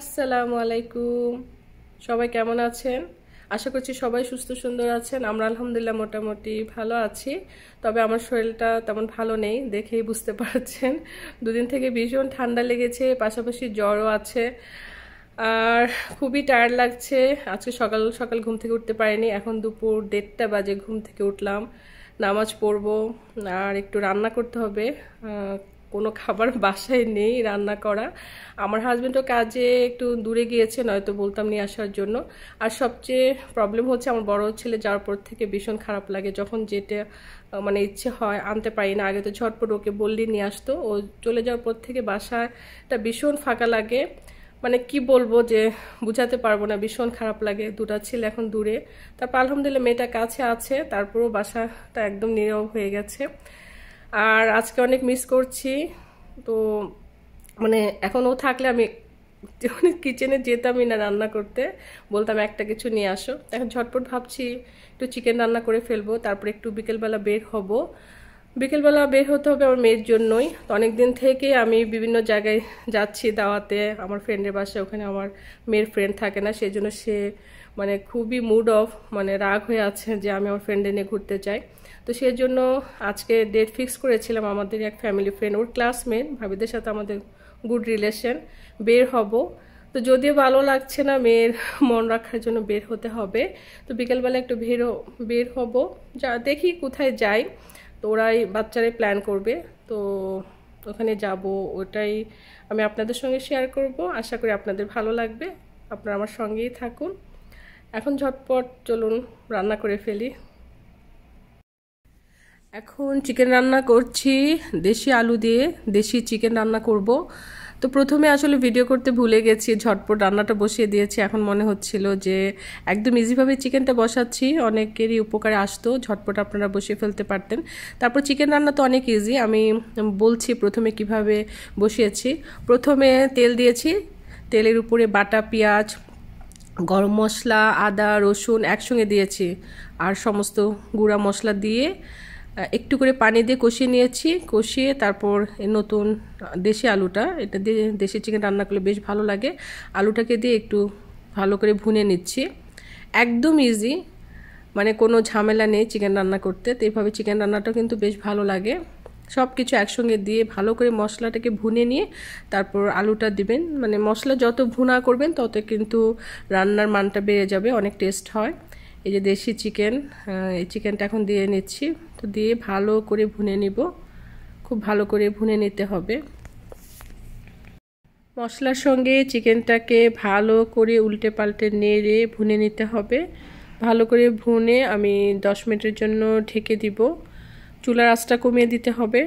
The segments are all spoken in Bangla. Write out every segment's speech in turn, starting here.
আসসালামু আলাইকুম সবাই কেমন আছেন আশা করছি সবাই সুস্থ সুন্দর আছেন আমরা আলহামদুলিল্লাহ মোটামুটি ভালো আছি তবে আমার শরীরটা তেমন ভালো নেই দেখেই বুঝতে পারছেন দুদিন থেকে ভীষণ ঠান্ডা লেগেছে পাশাপাশি জ্বরও আছে আর খুবই টায়ার্ড লাগছে আজকে সকাল সকাল ঘুম থেকে উঠতে পারিনি এখন দুপুর দেড়টা বাজে ঘুম থেকে উঠলাম নামাজ পড়ব আর একটু রান্না করতে হবে কোনো খাবার বাসায় নেই রান্না করা আমার হাজব্যান্ডও কাজে একটু দূরে গিয়েছে নয়তো বলতাম নিয়ে আসার জন্য আর সবচেয়ে প্রবলেম হচ্ছে আমার বড় ছেলে যাওয়ার পর থেকে ভীষণ খারাপ লাগে যখন যেটা মানে ইচ্ছে হয় আনতে পারি না আগে তো ঝটপট ওকে বললি নিয়ে আসতো ও চলে যাওয়ার পর থেকে বাসাটা ভীষণ ফাঁকা লাগে মানে কি বলবো যে বুঝাতে পারবো না ভীষণ খারাপ লাগে দুটা ছেলে এখন দূরে তারপর আলহামদুলিল্লাহ মেয়েটা কাছে আছে তারপরও বাসাটা একদম নীরব হয়ে গেছে আর আজকে অনেক মিস করছি তো মানে এখন ও থাকলে আমি কিচেনে যেতামই না রান্না করতে বলতাম একটা কিছু নিয়ে আসো এখন ঝটপট ভাবছি একটু চিকেন রান্না করে ফেলবো তারপরে একটু বিকেলবেলা বের হব বিকেলবেলা বের হতে হবে আমার মেয়ের জন্যই তো অনেক দিন থেকে আমি বিভিন্ন জায়গায় যাচ্ছি দাওয়াতে আমার ফ্রেন্ডের বাসায় ওখানে আমার মেয়ের ফ্রেন্ড থাকে না সেই জন্য সে মানে খুবই মুড অফ মানে রাগ হয়ে আছে যে আমি আমার ফ্রেন্ডে নিয়ে ঘুরতে চাই তো সেই জন্য আজকে ডেট ফিক্স করেছিলাম আমাদের এক ফ্যামিলি ফ্রেন্ড ওর ক্লাসমেট ভাবিদের সাথে আমাদের গুড রিলেশন বের হব তো যদিও ভালো লাগছে না মেয়ের মন রাখার জন্য বের হতে হবে তো বিকেলবেলা একটু বের বের হব যা দেখি কোথায় যাই তো ওরাই বাচ্চারাই প্ল্যান করবে তো ওখানে যাব ওটাই আমি আপনাদের সঙ্গে শেয়ার করব আশা করি আপনাদের ভালো লাগবে আপনারা আমার সঙ্গেই থাকুন এখন ঝটপট চলুন রান্না করে ফেলি এখন চিকেন রান্না করছি দেশি আলু দিয়ে দেশি চিকেন রান্না করব তো প্রথমে আসলে ভিডিও করতে ভুলে গেছি ঝটপট রান্নাটা বসিয়ে দিয়েছি এখন মনে হচ্ছিল যে একদম ইজিভাবে চিকেনটা বসাচ্ছি অনেকেরই উপকারে আসতো ঝটপট আপনারা বসিয়ে ফেলতে পারতেন তারপর চিকেন রান্না তো অনেক ইজি আমি বলছি প্রথমে কিভাবে বসিয়েছি প্রথমে তেল দিয়েছি তেলের উপরে বাটা পেঁয়াজ গরম মশলা আদা রসুন একসঙ্গে দিয়েছি আর সমস্ত গুঁড়া মশলা দিয়ে একটু করে পানি দিয়ে কষিয়ে নিয়েছি কষিয়ে তারপর নতুন দেশি আলুটা এটা দিয়ে দেশি চিকেন রান্না করলে বেশ ভালো লাগে আলুটাকে দিয়ে একটু ভালো করে ভুনে নিচ্ছি একদম ইজি মানে কোনো ঝামেলা নেই চিকেন রান্না করতে তো এইভাবে চিকেন রান্নাটাও কিন্তু বেশ ভালো লাগে সব কিছু একসঙ্গে দিয়ে ভালো করে মশলাটাকে ভুনে নিয়ে তারপর আলুটা দিবেন মানে মশলা যত ভুনা করবেন তত কিন্তু রান্নার মানটা বেড়ে যাবে অনেক টেস্ট হয় এই যে দেশি চিকেন এই চিকেনটা এখন দিয়ে নিচ্ছি তো দিয়ে ভালো করে ভুনে নিব খুব ভালো করে ভুনে নিতে হবে মশলার সঙ্গে চিকেনটাকে ভালো করে উল্টে পাল্টে নেড়ে ভুনে নিতে হবে ভালো করে ভুনে আমি দশ মিনিটের জন্য ঢেকে দিব চুলার আঁচটা কমিয়ে দিতে হবে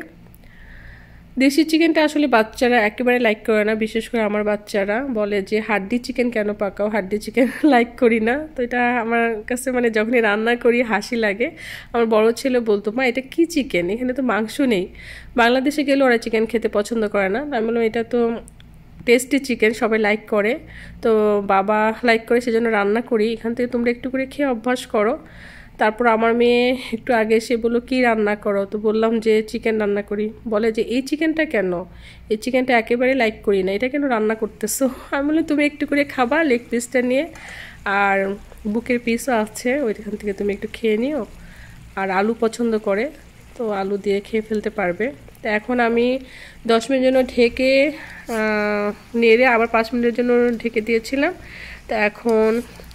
দেশি চিকেনটা আসলে বাচ্চারা একেবারে লাইক করে না বিশেষ করে আমার বাচ্চারা বলে যে হাড্ডি চিকেন কেন পাকাও হাড্ডি চিকেন লাইক করি না তো এটা আমার কাছে মানে যখনই রান্না করি হাসি লাগে আমার বড় ছেলে বলতো মা এটা কি চিকেন এখানে তো মাংস নেই বাংলাদেশে গেলে ওরা চিকেন খেতে পছন্দ করে না আমি বললাম এটা তো টেস্টি চিকেন সবাই লাইক করে তো বাবা লাইক করে সেজন্য রান্না করি এখান থেকে তোমরা একটু করে খেয়ে অভ্যাস করো তারপর আমার মেয়ে একটু আগে এসে বললো কি রান্না করো তো বললাম যে চিকেন রান্না করি বলে যে এই চিকেনটা কেন এই চিকেনটা একেবারে লাইক করি না এটা কেন রান্না করতেছো আমি বললাম তুমি একটু করে খাবা লেগ পিসটা নিয়ে আর বুকের পিসও আছে ওইখান থেকে তুমি একটু খেয়ে নিও আর আলু পছন্দ করে তো আলু দিয়ে খেয়ে ফেলতে পারবে তো এখন আমি দশ মিনিট জন্য ঢেকে নেড়ে আবার পাঁচ মিনিটের জন্য ঢেকে দিয়েছিলাম তো এখন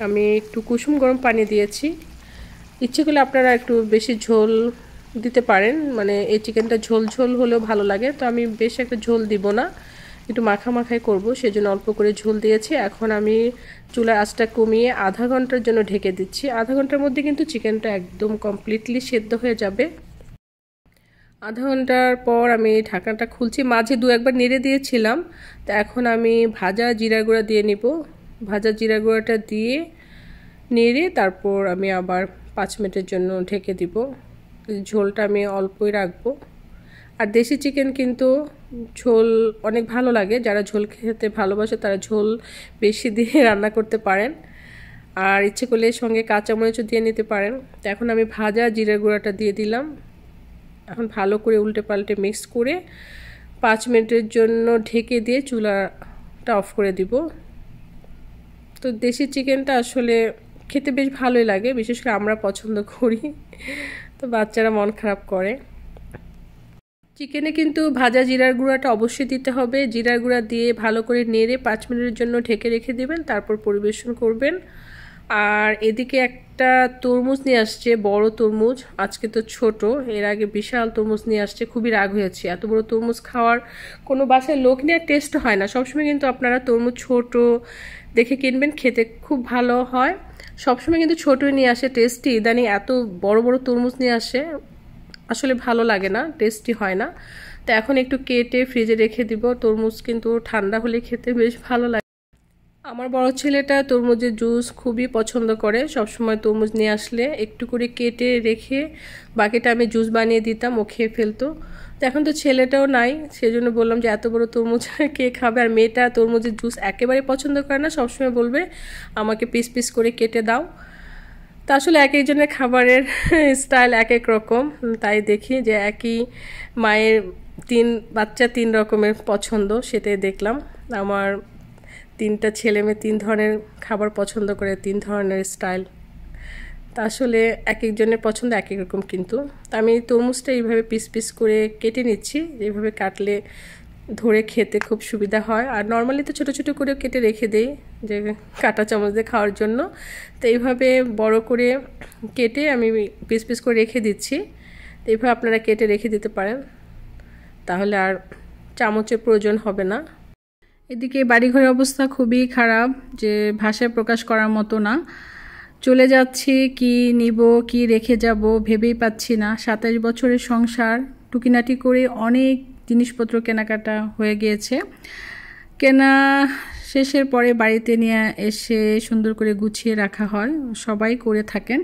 আমি একটু কুসুম গরম পানি দিয়েছি ইচ্ছে করলে আপনারা একটু বেশি ঝোল দিতে পারেন মানে এই চিকেনটা ঝোল ঝোল হলেও ভালো লাগে তো আমি বেশ একটা ঝোল দিব না একটু মাখামাখাই করবো সেজন্য অল্প করে ঝোল দিয়েছি এখন আমি চুলার আঁচটা কমিয়ে আধা ঘন্টার জন্য ঢেকে দিচ্ছি আধা ঘন্টার মধ্যে কিন্তু চিকেনটা একদম কমপ্লিটলি সেদ্ধ হয়ে যাবে আধা ঘন্টার পর আমি ঢাকনাটা খুলছি মাঝে দু একবার নেড়ে দিয়েছিলাম তো এখন আমি ভাজা জিরা গুঁড়া দিয়ে নিব ভাজা জিরা গুঁড়াটা দিয়ে নেড়ে তারপর আমি আবার পাঁচ মিনিটের জন্য ঢেকে দিব ঝোলটা আমি অল্পই রাখবো আর দেশি চিকেন কিন্তু ঝোল অনেক ভালো লাগে যারা ঝোল খেতে ভালোবাসে তারা ঝোল বেশি দিয়ে রান্না করতে পারেন আর ইচ্ছে করলে সঙ্গে কাঁচামরিচও দিয়ে নিতে পারেন তো এখন আমি ভাজা জিরের গুঁড়াটা দিয়ে দিলাম এখন ভালো করে উল্টে পাল্টে মিক্স করে পাঁচ মিনিটের জন্য ঢেকে দিয়ে চুলাটা অফ করে দিব তো দেশি চিকেনটা আসলে খেতে বেশ ভালোই লাগে বিশেষ করে আমরা পছন্দ করি তো বাচ্চারা মন খারাপ করে চিকেনে কিন্তু ভাজা জিরার গুঁড়াটা অবশ্যই দিতে হবে জিরার গুঁড়া দিয়ে ভালো করে নেড়ে পাঁচ মিনিটের জন্য ঢেকে রেখে দেবেন তারপর পরিবেশন করবেন আর এদিকে একটা তরমুজ নিয়ে আসছে বড় তরমুজ আজকে তো ছোট এর আগে বিশাল তরমুজ নিয়ে আসছে খুবই রাগ হয়েছে এত বড় তরমুজ খাওয়ার কোনো বাসায় লোক নেওয়ার টেস্ট হয় না সবসময় কিন্তু আপনারা তরমুজ ছোট দেখে কিনবেন খেতে খুব ভালো হয় সবসময় কিন্তু ছোটোই নিয়ে আসে টেস্টি ইদানিং এত বড় বড় তরমুজ নিয়ে আসে আসলে ভালো লাগে না টেস্টি হয় না তো এখন একটু কেটে ফ্রিজে রেখে দিব তরমুজ কিন্তু ঠান্ডা হলে খেতে বেশ ভালো লাগে আমার বড় ছেলেটা তরমুজের জুস খুবই পছন্দ করে সবসময় তরমুজ নিয়ে আসলে একটু করে কেটে রেখে বাকিটা আমি জুস বানিয়ে দিতাম ও খেয়ে ফেলতো তো এখন তো ছেলেটাও নাই সেজন্য বললাম যে এত বড় তরমুজ কে খাবে আর মেয়েটা তরমুজের জুস একেবারে পছন্দ করে না সবসময় বলবে আমাকে পিস পিস করে কেটে দাও তা আসলে এক একজনের খাবারের স্টাইল এক এক রকম তাই দেখি যে একই মায়ের তিন বাচ্চা তিন রকমের পছন্দ সেটাই দেখলাম আমার তিনটা ছেলে মেয়ে তিন ধরনের খাবার পছন্দ করে তিন ধরনের স্টাইল তা আসলে এক একজনের পছন্দ এক এক রকম কিন্তু তা আমি তরমুজটা এইভাবে পিস পিস করে কেটে নিচ্ছি এইভাবে কাটলে ধরে খেতে খুব সুবিধা হয় আর নর্মালি তো ছোটো ছোটো করে কেটে রেখে দেই যে কাটা চামচ দিয়ে খাওয়ার জন্য তো এইভাবে বড় করে কেটে আমি পিস পিস করে রেখে দিচ্ছি তো এইভাবে আপনারা কেটে রেখে দিতে পারেন তাহলে আর চামচের প্রয়োজন হবে না এদিকে বাড়িঘরের অবস্থা খুবই খারাপ যে ভাষায় প্রকাশ করার মতো না চলে যাচ্ছি কি নিব কি রেখে যাব ভেবেই পাচ্ছি না সাতাশ বছরের সংসার টুকিনাটি করে অনেক জিনিসপত্র কেনাকাটা হয়ে গিয়েছে কেনা শেষের পরে বাড়িতে নিয়ে এসে সুন্দর করে গুছিয়ে রাখা হয় সবাই করে থাকেন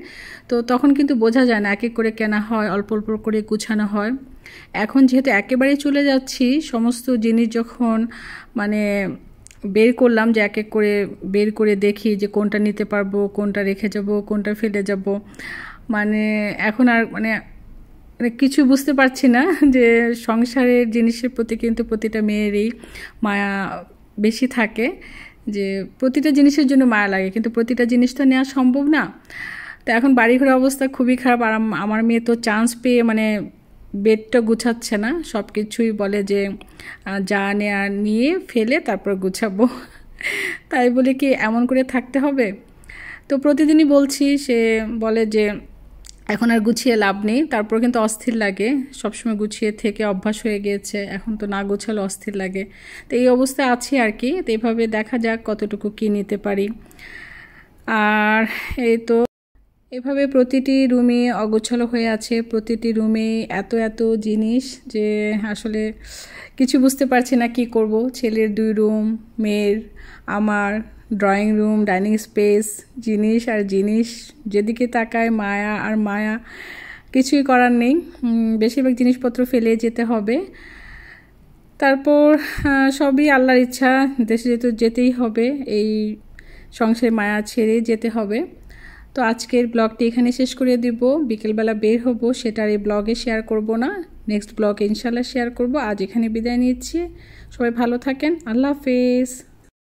তো তখন কিন্তু বোঝা যায় না এক এক করে কেনা হয় অল্প অল্প করে গুছানো হয় এখন যেহেতু একেবারে চলে যাচ্ছি সমস্ত জিনিস যখন মানে বের করলাম যে এক এক করে বের করে দেখি যে কোনটা নিতে পারবো কোনটা রেখে যাব কোনটা ফেলে যাব মানে এখন আর মানে, মানে কিছু বুঝতে পারছি না যে সংসারের জিনিসের প্রতি কিন্তু প্রতিটা মেয়েরই মায়া বেশি থাকে যে প্রতিটা জিনিসের জন্য মায়া লাগে কিন্তু প্রতিটা জিনিস তো নেওয়া সম্ভব না তো এখন বাড়িঘরের অবস্থা খুবই খারাপ আর আমার মেয়ে তো চান্স পেয়ে মানে বেডটা গুছাচ্ছে না সব কিছুই বলে যে যা নেওয়া নিয়ে ফেলে তারপর গুছাবো তাই বলে কি এমন করে থাকতে হবে তো প্রতিদিনই বলছি সে বলে যে এখন আর গুছিয়ে লাভ নেই তারপর কিন্তু অস্থির লাগে সবসময় গুছিয়ে থেকে অভ্যাস হয়ে গিয়েছে এখন তো না গুছালে অস্থির লাগে তো এই অবস্থায় আছি আর কি তো এইভাবে দেখা যাক কতটুকু কী নিতে পারি আর এই তো এভাবে প্রতিটি রুমে অগোছালো হয়ে আছে প্রতিটি রুমে এত এত জিনিস যে আসলে কিছু বুঝতে পারছি না কি করব ছেলের দুই রুম মেয়ের আমার ড্রয়িং রুম ডাইনিং স্পেস জিনিস আর জিনিস যেদিকে তাকায় মায়া আর মায়া কিছুই করার নেই বেশিরভাগ জিনিসপত্র ফেলে যেতে হবে তারপর সবই আল্লাহর ইচ্ছা দেশে যেতে যেতেই হবে এই সংসারে মায়া ছেড়ে যেতে হবে তো আজকের ব্লগটি এখানে শেষ করে দেব বিকেলবেলা বের হব সেটা আর এই ব্লগে শেয়ার করব না নেক্সট ব্লগ ইনশাল্লাহ শেয়ার করব আজ এখানে বিদায় নিচ্ছি সবাই ভালো থাকেন আল্লাহ হাফেজ